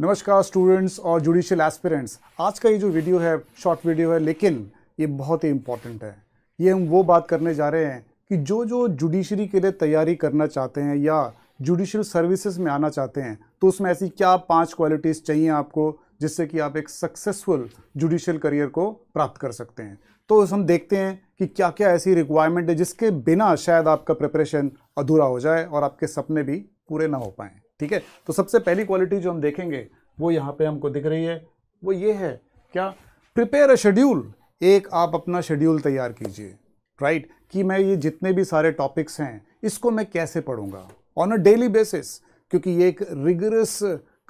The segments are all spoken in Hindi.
नमस्कार स्टूडेंट्स और जुडिशियल एस्पिरेंट्स आज का ये जो वीडियो है शॉर्ट वीडियो है लेकिन ये बहुत ही इम्पॉर्टेंट है ये हम वो बात करने जा रहे हैं कि जो जो जुडिशरी के लिए तैयारी करना चाहते हैं या जुडिशियल सर्विसेज में आना चाहते हैं तो उसमें ऐसी क्या पाँच क्वालिटीज़ चाहिए आपको जिससे कि आप एक सक्सेसफुल जुडिशियल करियर को प्राप्त कर सकते हैं तो हम देखते हैं कि क्या क्या ऐसी रिक्वायरमेंट है जिसके बिना शायद आपका प्रिपरेशन अधूरा हो जाए और आपके सपने भी पूरे ना हो पाएँ ठीक है तो सबसे पहली क्वालिटी जो हम देखेंगे वो यहाँ पे हमको दिख रही है वो ये है क्या प्रिपेयर अ शेड्यूल एक आप अपना शेड्यूल तैयार कीजिए राइट कि मैं ये जितने भी सारे टॉपिक्स हैं इसको मैं कैसे पढ़ूंगा ऑन अ डेली बेसिस क्योंकि ये एक रिगरस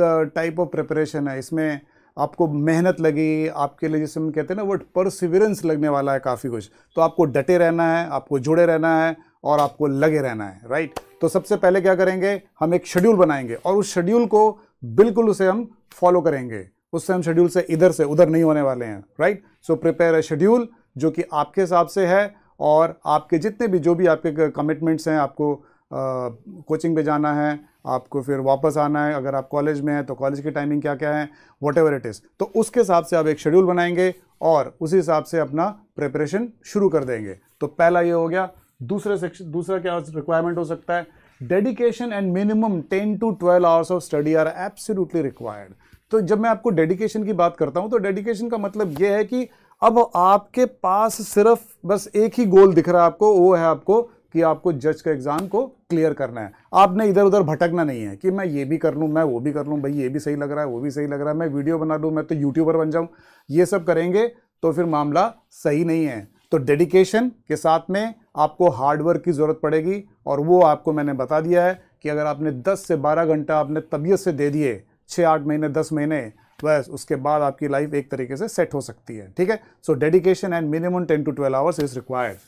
टाइप ऑफ प्रिपरेशन है इसमें आपको मेहनत लगी आपके लिए जिसमें कहते हैं ना वर्ड परसिविरेंस लगने वाला है काफ़ी कुछ तो आपको डटे रहना है आपको जुड़े रहना है और आपको लगे रहना है राइट तो सबसे पहले क्या करेंगे हम एक शेड्यूल बनाएंगे और उस शेड्यूल को बिल्कुल उसे हम फॉलो करेंगे उससे हम शेड्यूल से इधर से उधर नहीं होने वाले हैं right so prepare a schedule जो कि आपके हिसाब से है और आपके जितने भी जो भी आपके कमिटमेंट्स हैं आपको कोचिंग पे जाना है आपको फिर वापस आना है अगर आप कॉलेज में हैं तो कॉलेज की टाइमिंग क्या क्या है वॉट एवर इट इज़ तो उसके हिसाब से आप एक शेड्यूल बनाएंगे और उसी हिसाब से अपना प्रिपरेशन शुरू कर देंगे तो पहला ये हो गया दूसरे सेक्शन दूसरा क्या रिक्वायरमेंट हो सकता है dedication and minimum ten to twelve hours of study are absolutely required तो जब मैं आपको डेडिकेशन की बात करता हूँ तो डेडिकेशन का मतलब ये है कि अब आपके पास सिर्फ बस एक ही गोल दिख रहा है आपको वो है आपको कि आपको जज का एग्ज़ाम को क्लियर करना है आपने इधर उधर भटकना नहीं है कि मैं ये भी कर लूँ मैं वो भी कर लूँ भाई ये भी सही लग रहा है वो भी सही लग रहा है मैं वीडियो बना लूँ मैं तो यूट्यूबर बन जाऊँ ये सब करेंगे तो फिर मामला सही नहीं है तो डेडिकेशन के साथ में आपको हार्डवर्क की ज़रूरत पड़ेगी और वो आपको मैंने बता दिया है कि अगर आपने 10 से 12 घंटा आपने तबीयत से दे दिए छः आठ महीने दस महीने बस उसके बाद आपकी लाइफ एक तरीके से सेट हो सकती है ठीक है so dedication and minimum ten to twelve hours is required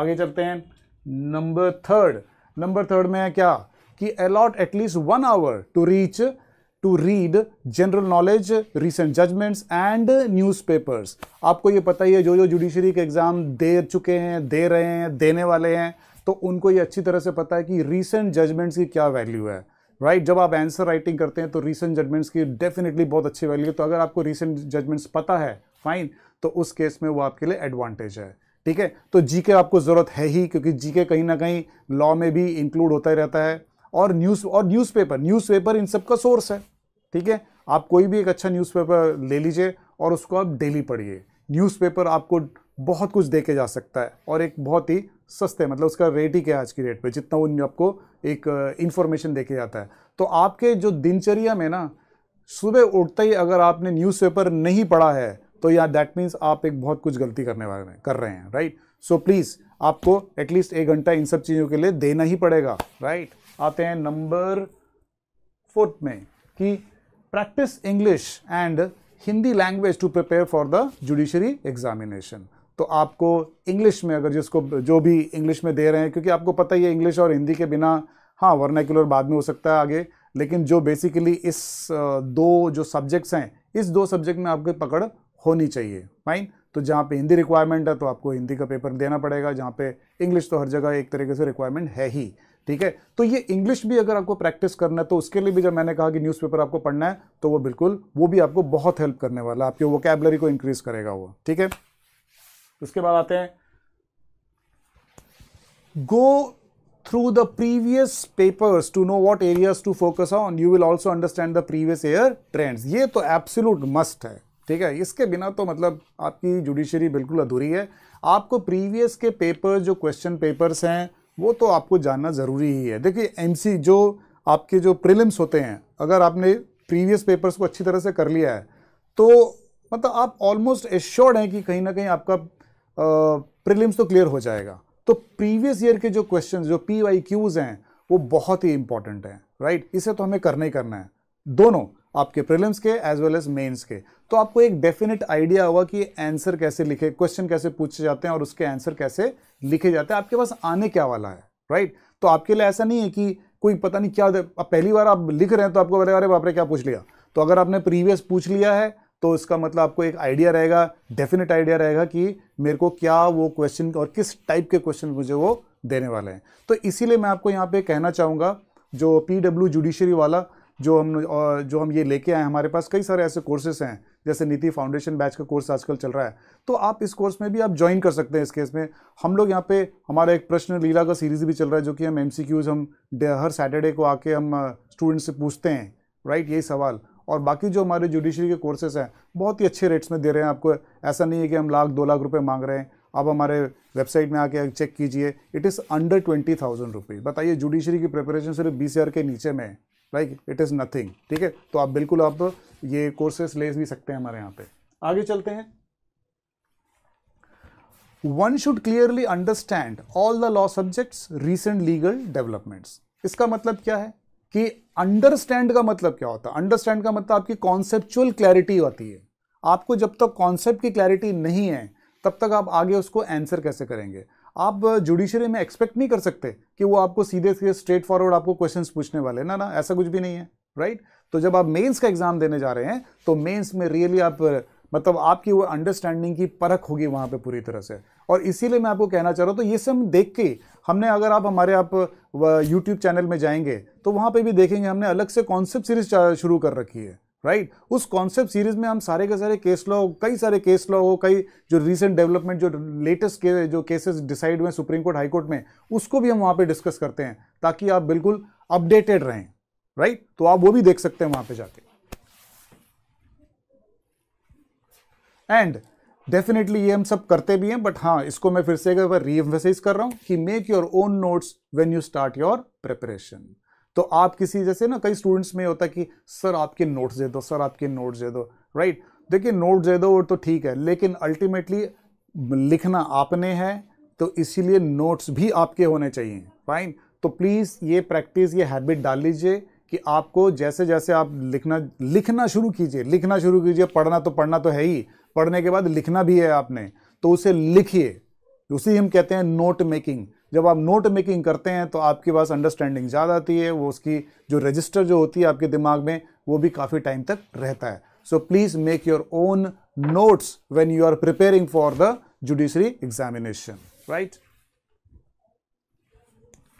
आगे चलते हैं नंबर थर्ड नंबर थर्ड में है क्या कि allot at least one hour to reach to read general knowledge recent judgements and newspapers आपको ये पता ही है जो जो जुडिशरी के एग्ज़ाम दे चुके हैं दे रहे हैं देने वाले हैं तो उनको ये अच्छी तरह से पता है कि रिसेंट जजमेंट्स की क्या वैल्यू है राइट right? जब आप आंसर राइटिंग करते हैं तो रिसेंट जजमेंट्स की डेफिनेटली बहुत अच्छी वैल्यू है तो अगर आपको रिसेंट जजमेंट्स पता है फाइन तो उस केस में वो आपके लिए एडवांटेज है ठीक है तो जीके आपको ज़रूरत है ही क्योंकि जीके कहीं ना कहीं लॉ में भी इंक्लूड होता ही रहता है और न्यूज़ और न्यूज़पेपर न्यूज़पेपर इन सब का सोर्स है ठीक है आप कोई भी एक अच्छा न्यूज़पेपर ले लीजिए और उसको आप डेली पढ़िए न्यूज़पेपर आपको बहुत कुछ देके जा सकता है और एक बहुत ही सस्ते मतलब उसका रेट ही क्या है आज की रेट पे जितना वो आपको एक इन्फॉर्मेशन uh, देके जाता है तो आपके जो दिनचर्या में ना सुबह उठते ही अगर आपने न्यूज़पेपर नहीं पढ़ा है तो या दैट मीन्स आप एक बहुत कुछ गलती करने वाले कर रहे हैं राइट सो प्लीज़ आपको एटलीस्ट एक घंटा इन सब चीज़ों के लिए देना ही पड़ेगा राइट आते हैं नंबर फोर्थ में कि practice English and Hindi language to prepare for the judiciary examination तो आपको इंग्लिश में अगर जिसको जो भी इंग्लिश में दे रहे हैं क्योंकि आपको पता ही है इंग्लिश और हिंदी के बिना हाँ वर्नाक्युलर बाद में हो सकता है आगे लेकिन जो बेसिकली इस दो जो सब्जेक्ट्स हैं इस दो सब्जेक्ट में आपकी पकड़ होनी चाहिए फाइन तो जहाँ पे हिंदी रिक्वायरमेंट है तो आपको हिंदी का पेपर देना पड़ेगा जहाँ पे इंग्लिश तो हर जगह एक तरीके से रिक्वायरमेंट है ही ठीक है तो ये इंग्लिश भी अगर आपको प्रैक्टिस करना है तो उसके लिए भी जब मैंने कहा कि न्यूज़पेपर आपको पढ़ना है तो वो बिल्कुल वो भी आपको बहुत हेल्प करने वाला है आपके वोकेबलरी को इंक्रीज करेगा वो ठीक है उसके बाद आते हैं go through the previous papers to know what areas to focus on you will also understand the previous year trends ये तो absolute मस्ट है ठीक है इसके बिना तो मतलब आपकी जुडिशरी बिल्कुल अधूरी है आपको प्रीवियस के पेपर जो क्वेश्चन पेपर्स हैं वो तो आपको जानना ज़रूरी ही है देखिए एमसी जो आपके जो प्रिलिम्स होते हैं अगर आपने प्रीवियस पेपर्स को अच्छी तरह से कर लिया है तो मतलब आप ऑलमोस्ट एश्योर्ड हैं कि कहीं ना कहीं आपका प्रिलिम्स तो क्लियर हो जाएगा तो प्रीवियस ईयर के जो क्वेश्चन जो पी वाई क्यूज़ हैं वो बहुत ही इंपॉर्टेंट हैं राइट इसे तो हमें करना ही करना है दोनों आपके प्रिलिम्स के एज वेल एज मेंस के तो आपको एक डेफिनेट आइडिया होगा कि आंसर कैसे लिखे क्वेश्चन कैसे पूछे जाते हैं और उसके आंसर कैसे लिखे जाते हैं आपके पास आने क्या वाला है राइट right? तो आपके लिए ऐसा नहीं है कि कोई पता नहीं क्या अब पहली बार आप लिख रहे हैं तो आपको अरे अरे बापरे क्या पूछ लिया तो अगर आपने प्रीवियस पूछ लिया है तो इसका मतलब आपको एक आइडिया रहेगा डेफिनेट आइडिया रहेगा कि मेरे को क्या वो क्वेश्चन और किस टाइप के क्वेश्चन मुझे वो देने वाले हैं तो इसीलिए मैं आपको यहाँ पे कहना चाहूँगा जो पी डब्ल्यू जुडिशरी वाला जो हम जो हम ये लेके आए हमारे पास कई सारे ऐसे कोर्सेस हैं जैसे नीति फाउंडेशन बैच का कोर्स आजकल चल रहा है तो आप इस कोर्स में भी आप ज्वाइन कर सकते हैं इस केस में हम लोग यहाँ पे हमारा एक प्रश्न लीला का सीरीज भी चल रहा है जो कि हम एम हम हर सैटरडे को आके हम स्टूडेंट से पूछते हैं राइट यही सवाल और बाकी जो हमारे जुडिशरी के कोर्सेज हैं बहुत ही अच्छे रेट्स में दे रहे हैं आपको ऐसा नहीं है कि हम लाख दो लाख रुपये मांग रहे हैं आप हमारे वेबसाइट में आके चेक कीजिए it is under twenty thousand rupees बताइए जुडिशरी की प्रिपरेशन सिर्फ बीस हज़ार के नीचे में है लाइक इट इज़ नथिंग ठीक है तो आप बिल्कुल आप ये कोर्सेस ले भी सकते हैं हमारे यहाँ पे आगे चलते हैं one should clearly understand all the law subjects recent legal developments इसका मतलब क्या है कि अंडरस्टैंड का मतलब क्या होता है अंडरस्टैंड का मतलब आपकी कॉन्सेप्चुअल क्लैरिटी होती है आपको जब तक कॉन्सेप्ट की क्लैरिटी नहीं है तब तक आप आगे उसको आंसर कैसे करेंगे आप जुडिशरी में एक्सपेक्ट नहीं कर सकते कि वो आपको सीधे सीधे स्ट्रेट फॉरवर्ड आपको क्वेश्चन पूछने वाले ना ना ऐसा कुछ भी नहीं है राइट right? तो जब आप मेंस का एग्जाम देने जा रहे हैं तो मेंस में रियली आप मतलब आपकी वो अंडरस्टैंडिंग की परख होगी वहाँ पे पूरी तरह से और इसीलिए मैं आपको कहना चाह रहा हूँ तो ये सब देख के हमने अगर आप हमारे आप यूट्यूब चैनल में जाएंगे तो वहाँ पे भी देखेंगे हमने अलग से कॉन्सेप्ट सीरीज शुरू कर रखी है राइट right? उस कॉन्सेप्ट सीरीज में हम सारे के सारे केस लॉ कई सारे केस लॉ हो कई जो रीसेंट डेवलपमेंट जो लेटेस्ट के, जो केसेस डिसाइड हुए सुप्रीम कोर्ट हाई कोर्ट में उसको भी हम वहाँ पे डिस्कस करते हैं ताकि आप बिल्कुल अपडेटेड रहें राइट right? तो आप वो भी देख सकते हैं वहाँ पे जाके एंड डेफिनेटली ये हम सब करते भी हैं बट हाँ इसको मैं फिर से एक बार रीएम्फेसाइज कर रहा हूँ कि make your own notes when you start your preparation तो आप किसी जैसे ना कई स्टूडेंट्स में होता है कि सर आपके नोट्स दे दो सर आपके नोट्स दे दो राइट देखिए नोट्स दे दो वो तो ठीक है लेकिन अल्टीमेटली लिखना आपने है तो इसीलिए नोट्स भी आपके होने चाहिए फाइन तो प्लीज़ ये प्रैक्टिस ये हैबिट डाल लीजिए कि आपको जैसे जैसे आप लिखना लिखना शुरू कीजिए लिखना शुरू कीजिए पढ़ना तो पढ़ना तो है ही पढ़ने के बाद लिखना भी है आपने तो उसे लिखिए उसी हम कहते हैं नोट मेकिंग जब आप नोट मेकिंग करते हैं तो आपके पास अंडरस्टैंडिंग ज़्यादा आती है वो उसकी जो रजिस्टर जो होती है आपके दिमाग में वो भी काफ़ी टाइम तक रहता है so please make your own notes when you are preparing for the judiciary examination right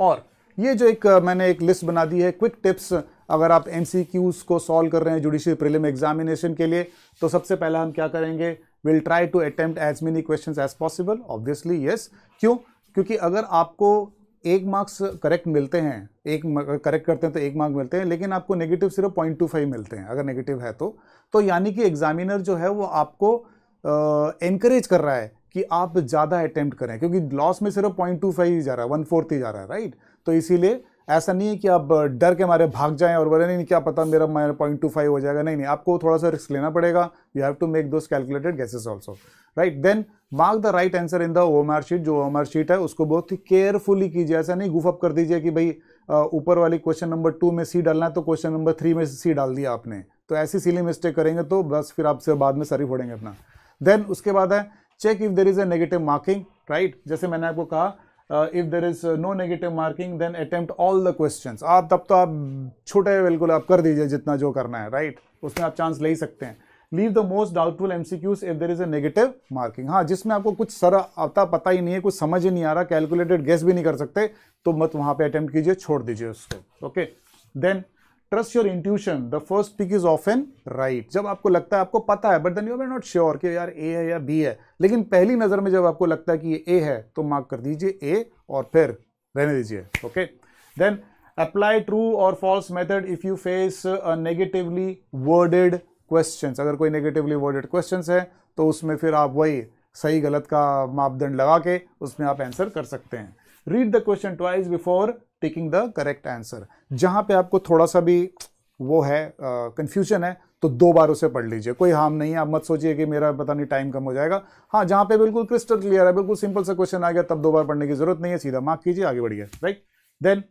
और ये जो एक मैंने एक लिस्ट बना दी है क्विक टिप्स अगर आप एम को सॉल्व कर रहे हैं जुडिशरी प्रिलिम एग्जामिनेशन के लिए तो सबसे पहला हम क्या करेंगे will try to attempt as many question as possible obviously yes क्यों क्योंकि अगर आपको एक मार्क्स करेक्ट मिलते हैं एक करेक्ट करते हैं तो एक मार्क मिलते हैं लेकिन आपको नेगेटिव सिर्फ पॉइंट टू फाइव मिलते हैं अगर नेगेटिव है तो तो यानी कि एग्जामिनर जो है वो आपको इनक्रेज कर रहा है कि आप ज़्यादा अटैम्प्ट करें क्योंकि लॉस में सिर्फ पॉइंट टू फाइव ही जा रहा है वन फोर्थ ही जा रहा है राइट तो इसीलिए ऐसा नहीं है कि आप डर के मारे भाग जाएं और बोले नहीं क्या पता मेरा माइनर पॉइंट टू फाइव हो जाएगा नहीं नहीं आपको थोड़ा सा रिस्क लेना पड़ेगा you have to make those calculated guesses also right then mark the right answer in the OMR sheet जो ओमर शीट है उसको बहुत ही केयरफुली कीजिए ऐसा नहीं गुफअप कर दीजिए कि भाई ऊपर वाली क्वेश्चन नंबर टू में सी डालना है तो क्वेश्चन नंबर थ्री में सी डाल दिया आपने तो ऐसी सीली मिस्टेक करेंगे तो बस फिर आपसे बाद में सरी फोड़ेंगे अपना देन उसके बाद है check if there is a negative marking right जैसे मैंने आपको कहा if there is no negative marking then attempt all the question आप तब तो आप छोटे बिल्कुल आप कर दीजिए जितना जो करना है राइट right? उसमें आप चांस ले ही सकते हैं leave the most doubtful MCQs if there is a negative marking हाँ जिसमें आपको कुछ सर आता पता ही नहीं है कुछ समझ ही नहीं आ रहा कैलकुलेटेड गेस भी नहीं कर सकते तो मत वहां पे अटेम्प्ट कीजिए छोड़ दीजिए उसको okay then trust your intuition the first pick is of an right जब आपको लगता है आपको पता है but then you are not sure कि यार ए है या बी है लेकिन पहली नज़र में जब आपको लगता है कि ये ए है तो मार्क कर दीजिए ए और फिर रहने दीजिए ओके देन अप्लाई ट्रू और false method if you face negatively worded question अगर कोई नेगेटिवली वर्डेड क्वेश्चन है तो उसमें फिर आप वही सही गलत का मापदंड लगा के उसमें आप आंसर कर सकते हैं read the question twice before taking the correct answer जहाँ पे आपको थोड़ा सा भी वो है कन्फ्यूजन है तो दो बार उसे पढ़ लीजिए कोई हार्म नहीं है आप मत सोचिए कि मेरा पता नहीं टाइम कम हो जाएगा हाँ जहाँ पे बिल्कुल क्रिस्टल क्लियर है बिल्कुल सिंपल सा क्वेश्चन आ गया तब दो बार पढ़ने की जरूरत नहीं है सीधा मार्क कीजिए आगे बढ़िए right then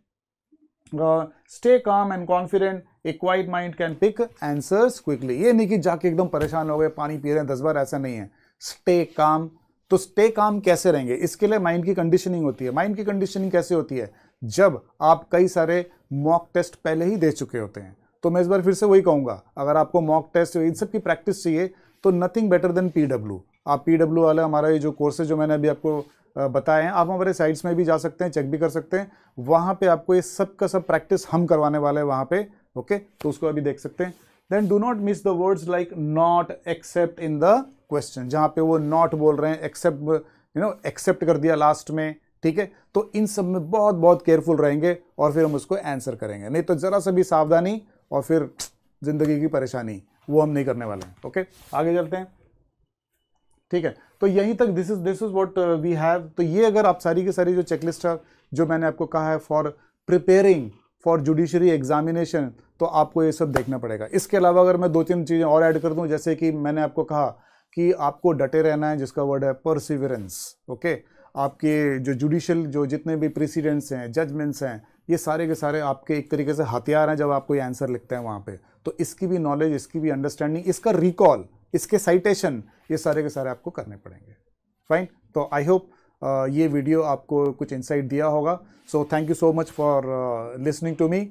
stay calm and confident a quiet mind can pick answers quickly ये नहीं कि जाके एकदम परेशान हो गए पानी पी रहे हैं दस बार ऐसा नहीं है स्टे काम तो स्टे काम कैसे रहेंगे इसके लिए माइंड की कंडीशनिंग होती है माइंड की कंडीशनिंग कैसे होती है जब आप कई सारे मॉक टेस्ट पहले ही दे चुके होते हैं तो मैं इस बार फिर से वही कहूँगा अगर आपको मॉक टेस्ट इन सब की प्रैक्टिस चाहिए तो nothing better than P W आप पी डब्ल्यू वाला हमारा ये जो कोर्स है जो मैंने अभी आपको बताए हैं आप हमारे साइट्स में भी जा सकते हैं चेक भी कर सकते हैं वहाँ पे आपको ये सब का सब प्रैक्टिस हम करवाने वाले हैं वहाँ पे ओके तो उसको अभी देख सकते हैं then do not miss the words like not except in the question जहां पे वो नॉट बोल रहे हैं एक्सेप्ट यू नो एक्सेप्ट कर दिया लास्ट में ठीक है तो इन सब में बहुत बहुत केयरफुल रहेंगे और फिर हम उसको आंसर करेंगे नहीं तो ज़रा सा भी सावधानी और फिर ज़िंदगी की परेशानी वो हम नहीं करने वाले हैं ओके आगे चलते हैं ठीक है तो यहीं तक this is this is what we have तो ये अगर आप सारी की सारी जो चेकलिस्ट है जो मैंने आपको कहा है for preparing for judiciary examination तो आपको ये सब देखना पड़ेगा इसके अलावा अगर मैं दो तीन चीज़ें और ऐड कर दूँ जैसे कि मैंने आपको कहा कि आपको डटे रहना है जिसका वर्ड है परसिवरेंस ओके आपके जो जुडिशल जो जितने भी प्रेसिडेंट्स हैं जजमेंट्स हैं ये सारे के सारे आपके एक तरीके से हथियार हैं जब आपको ये आंसर लिखते हैं वहाँ पे तो इसकी भी नॉलेज इसकी भी अंडरस्टैंडिंग इसका रिकॉल इसके साइटेशन ये सारे के सारे आपको करने पड़ेंगे फाइन तो आई होप ये वीडियो आपको कुछ इंसाइट दिया होगा so thank you so much for listening to me